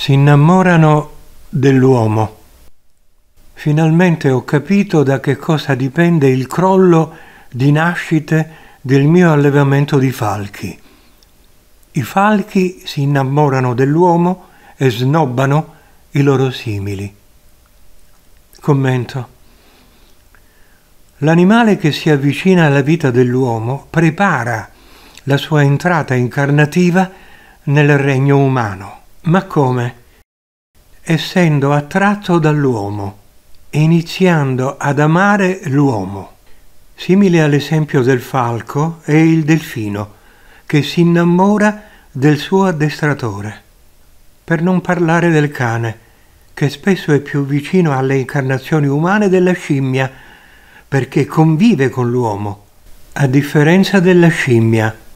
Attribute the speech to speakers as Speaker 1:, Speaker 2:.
Speaker 1: si innamorano dell'uomo. Finalmente ho capito da che cosa dipende il crollo di nascite del mio allevamento di falchi. I falchi si innamorano dell'uomo e snobbano i loro simili. Commento. L'animale che si avvicina alla vita dell'uomo prepara la sua entrata incarnativa nel regno umano. Ma come? Essendo attratto dall'uomo, iniziando ad amare l'uomo. Simile all'esempio del falco e il delfino, che si innamora del suo addestratore. Per non parlare del cane, che spesso è più vicino alle incarnazioni umane della scimmia, perché convive con l'uomo, a differenza
Speaker 2: della scimmia,